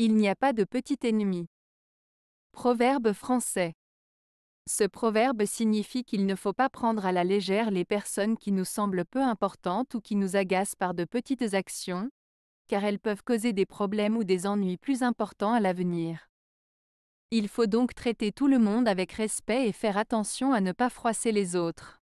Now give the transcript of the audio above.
Il n'y a pas de petit ennemi. Proverbe français. Ce proverbe signifie qu'il ne faut pas prendre à la légère les personnes qui nous semblent peu importantes ou qui nous agacent par de petites actions, car elles peuvent causer des problèmes ou des ennuis plus importants à l'avenir. Il faut donc traiter tout le monde avec respect et faire attention à ne pas froisser les autres.